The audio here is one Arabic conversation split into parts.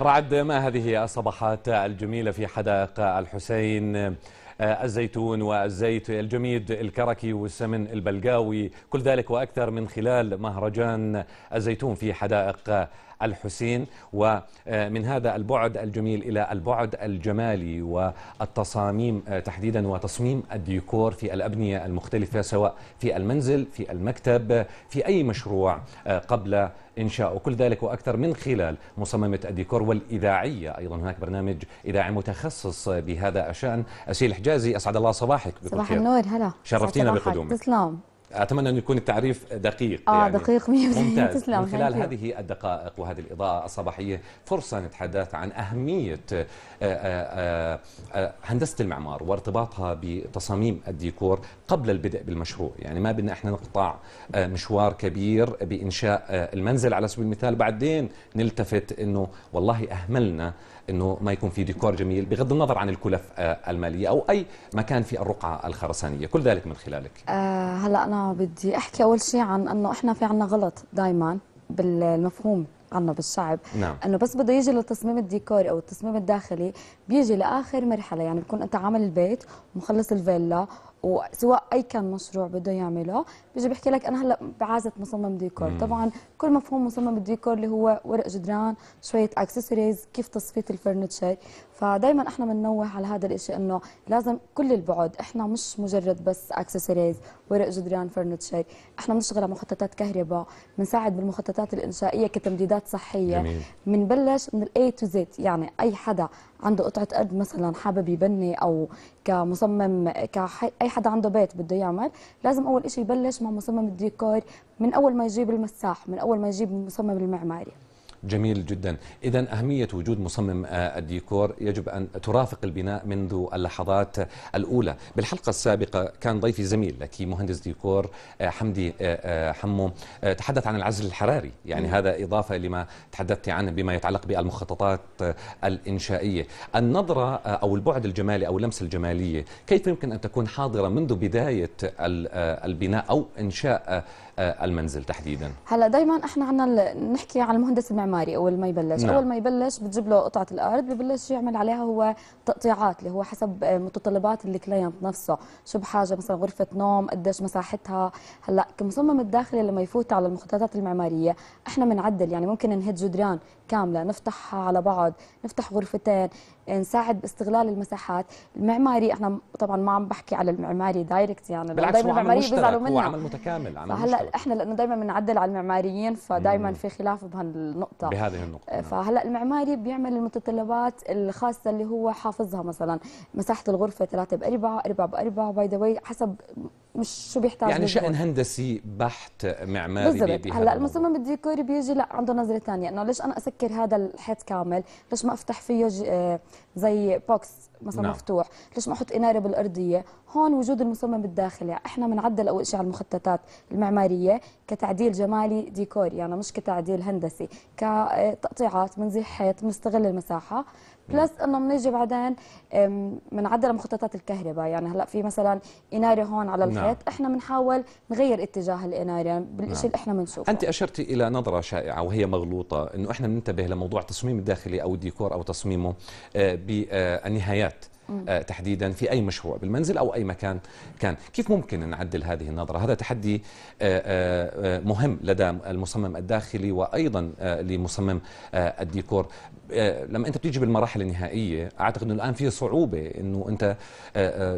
رعد ما هذه الصباحات الجميلة في حدائق الحسين الزيتون والزيت الجميد الكركي والسمن البلقاوي كل ذلك وأكثر من خلال مهرجان الزيتون في حدائق الحسين ومن هذا البعد الجميل إلى البعد الجمالي والتصاميم آه، تحديدا وتصميم الديكور في الأبنية المختلفة سواء في المنزل في المكتب آه، في أي مشروع آه، قبل إنشاء وكل ذلك وأكثر من خلال مصممة الديكور والإذاعية أيضا هناك برنامج إذاعي متخصص بهذا الشأن أسيل حجازي أسعد الله صباحك صباح النور هلا شرفتينا بقدومك تسلم اتمنى انه يكون التعريف دقيق اه يعني دقيق 100% ممتاز من خلال هذه الدقائق وهذه الاضاءه الصباحيه فرصه نتحدث عن اهميه آه، آه، آه، هندسه المعمار وارتباطها بتصاميم الديكور قبل البدء بالمشروع يعني ما بدنا احنا نقطع مشوار كبير بانشاء المنزل على سبيل المثال بعدين نلتفت انه والله اهملنا انه ما يكون في ديكور جميل بغض النظر عن الكلف آه، الماليه او اي مكان في الرقعه الخرسانيه كل ذلك من خلالك آه هلا انا بدي احكي اول شيء عن انه احنا في عنا غلط دائما بالمفهوم عنا بالشعب نعم. انه بس بده يجي للتصميم الديكوري او التصميم الداخلي بيجي لاخر مرحله يعني بكون انت عامل البيت ومخلص الفيلا وسواء اي كان مشروع بده يعمله بيجي بيحكي لك انا هلا بعازه مصمم ديكور مم. طبعا كل مفهوم مصمم الديكور اللي هو ورق جدران شويه اكسسوارز كيف تصفيه الفرنتشر فدائما احنا بننوه على هذا الشيء انه لازم كل البعد احنا مش مجرد بس اكسسوارز ورق جدران فرنتشر احنا بنشتغل على مخططات كهرباء بنساعد بالمخططات الانشائيه كتمديدات صحيه بنبلش من الاي تو زد يعني اي حدا عنده قطعه ارض مثلا حابب يبني او كمصمم كاي حدا عنده بيت بده يعمل لازم اول شيء يبلش مع مصمم الديكور من اول ما يجيب المساح من اول ما يجيب المصمم المعماري جميل جدا إذا أهمية وجود مصمم آه، الديكور يجب أن ترافق البناء منذ اللحظات الأولى بالحلقة السابقة كان ضيفي زميل لك مهندس ديكور آه، حمدي آه، حمو تحدث عن العزل الحراري يعني هذا إضافة لما تحدثت عنه بما يتعلق بالمخططات الإنشائية النظرة أو البعد الجمالي أو اللمسة الجمالية كيف يمكن أن تكون حاضرة منذ بداية البناء أو إنشاء المنزل تحديدا هلا دائما احنا عنا نحكي عن المهندس المعماري معماري اول ما يبلش نعم. اول ما يبلش بتجيب له قطعه الارض ببلش يعمل عليها هو تقطيعات اللي هو حسب آه، متطلبات الكلاينت نفسه شو بحاجه مثلا غرفه نوم قديش مساحتها هلا كمصمم الداخلي لما يفوت على المخططات المعماريه احنا بنعدل يعني ممكن نهد جدران كامله نفتحها على بعض نفتح غرفتين إيه، نساعد باستغلال المساحات المعماري احنا طبعا ما عم بحكي على المعماري دايركت يعني بالعكس دائما المعماري بيزعلوا منها هو عمل متكامل عمل فهلا مشترك. احنا لانه دائما بنعدل على المعماريين فدائما في خلاف بهالنقطه بهذه النقطه إيه، نعم. فهلا المعماري بيعمل المتطلبات الخاصه اللي هو حافظها مثلا مساحه الغرفه 3 بأربعة 4 بأربعة باي ذا حسب مش شو بيحتاج يعني شأن هندسي بحت معماري بالضبط هلا المصمم الديكوري بيجي لا عنده نظره ثانيه انه ليش انا اسكر هذا الحيط كامل ليش ما افتح فيه آه، زي بوكس مثلا نعم. مفتوح ليش ما احط اناره بالارضيه هون وجود المصمم الداخلي احنا بنعدل اول شيء على المخططات المعماريه كتعديل جمالي ديكوري يعني مش كتعديل هندسي كتقطيعات آه، بنزيح حيط بنستغل المساحه نعم. بلس انه بنيجي بعدين بنعدل مخططات الكهرباء يعني هلا في مثلا اناره هون على الحيط نعم. نعم. احنا بنحاول نغير اتجاه العنايه بالشيء نعم. اللي احنا بنشوفه انت اشرتي الى نظره شائعه وهي مغلوطه انه احنا بننتبه لموضوع التصميم الداخلي او الديكور او تصميمه آه، بالنهايات آه، تحديدا في أي مشروع بالمنزل أو أي مكان كان كيف ممكن نعدل هذه النظرة هذا تحدي آه، آه، مهم لدى المصمم الداخلي وأيضا لمصمم الديكور لما أنت بتيجي بالمراحل النهائية أعتقد أنه الآن في صعوبة أنه أنت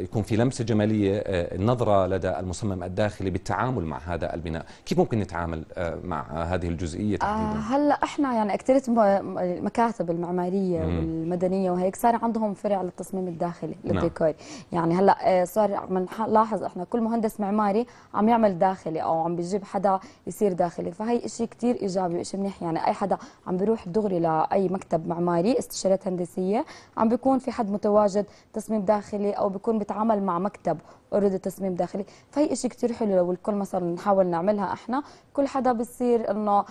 يكون في لمسة جمالية النظرة لدى المصمم الداخلي بالتعامل مع هذا البناء كيف ممكن نتعامل مع هذه الجزئية تحديدا؟ هلا احنا يعني اكثريه المكاتب المعمارية والمدنية وهيك صار عندهم فرع للتصميم الداخلي نعم. للديكور يعني هلا آه، صار عم نلاحظ احنا كل مهندس معماري عم يعمل داخلي او عم بيجيب حدا يصير داخلي فهي شيء كثير ايجابي وشيء منيح يعني اي حدا عم بيروح دغري لاي مكتب معماري استشارات هندسيه عم بيكون في حد متواجد تصميم داخلي او بيكون بيتعامل مع مكتب اوريدي تصميم داخلي فهي شيء كثير حلو لو الكل مثلا نحاول نعملها احنا كل حدا بصير انه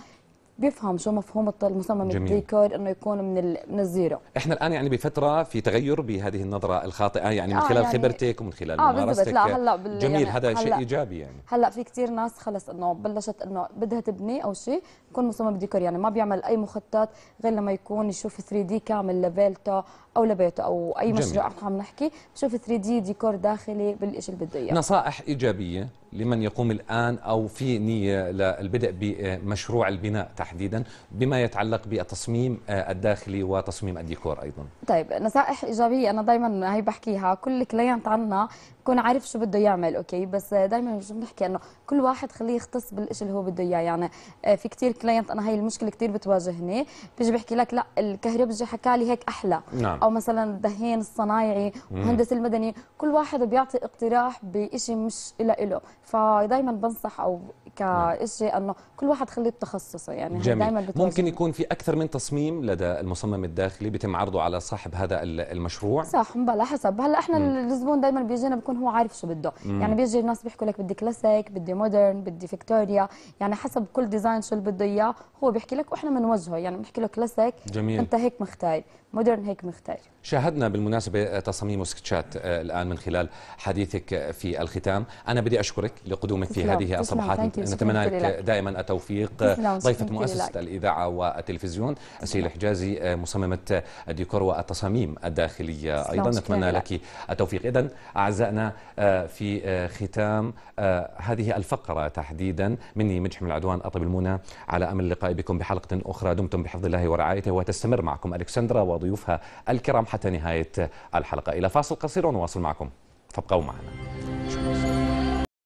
بيفهم شو مفهوم المصمم الديكور انه يكون من من الزيرو احنا الان يعني بفتره في تغير بهذه النظره الخاطئه يعني آه من خلال يعني خبرتك ومن خلال آه ممارستك لا هلا بال جميل يعني هذا شيء ايجابي يعني هلا في كثير ناس خلص انه بلشت انه بدها تبني او شيء يكون مصمم ديكور يعني ما بيعمل اي مخطط غير لما يكون يشوف 3 دي كامل لبيلته او لبيته او اي مشروع عم نحكي بشوف 3 دي ديكور داخلي بالشيء اللي بده اياه نصائح ايجابيه لمن يقوم الآن أو في نية للبدء بمشروع البناء تحديدا بما يتعلق بالتصميم آه، الداخلي وتصميم الديكور أيضا طيب نصائح إيجابية أنا دايما هي بحكيها كل كلينت عنا يكون عارف شو بده يعمل اوكي بس دائما شو بنحكي انه كل واحد خليه يختص بالشيء اللي هو بده اياه يعني آه، في كثير كلاينت انا هي المشكله كثير بتواجهني بيجي بيحكي لك لا الكهربجي حكى لي هيك احلى نعم. او مثلا الدهين الصنايعي المهندس المدني كل واحد بيعطي اقتراح بشيء مش له فدائما بنصح او كشيء نعم. انه كل واحد خليه بتخصصه يعني جميل. دائما بتوزن. ممكن يكون في اكثر من تصميم لدى المصمم الداخلي بيتم عرضه على صاحب هذا المشروع صح بلا حسب هلا احنا الزبون دائما بيجينا بيكون هو عارف شو بده مم. يعني بيجي الناس بيحكوا لك بدي كلاسيك بدي مودرن بدي فيكتوريا يعني حسب كل ديزاين شو اللي بده اياه هو بيحكي لك واحنا بنوجهه يعني بنحكي له كلاسيك جميل. انت هيك مختار مودرن هيك مختار شاهدنا بالمناسبه تصاميم وسكتشات آه، الان من خلال حديثك في الختام انا بدي اشكرك لقدومك في هذه الصفحات نتمنى لك دائما التوفيق ضيفة مؤسسة الإذاعة والتلفزيون أسيل حجازي مصممة الديكور والتصاميم الداخلية أيضا نتمنى لك التوفيق إذا أعزائنا آه، في آه، ختام آه، هذه الفقرة تحديدا مني مجحم العدوان أطب المنى على أمل اللقاء بكم بحلقة أخرى دمتم بحفظ الله ورعايته وتستمر معكم ألكسندرا وضيوفها الكرام حتى نهاية الحلقة إلى فاصل قصير ونواصل معكم فابقوا معنا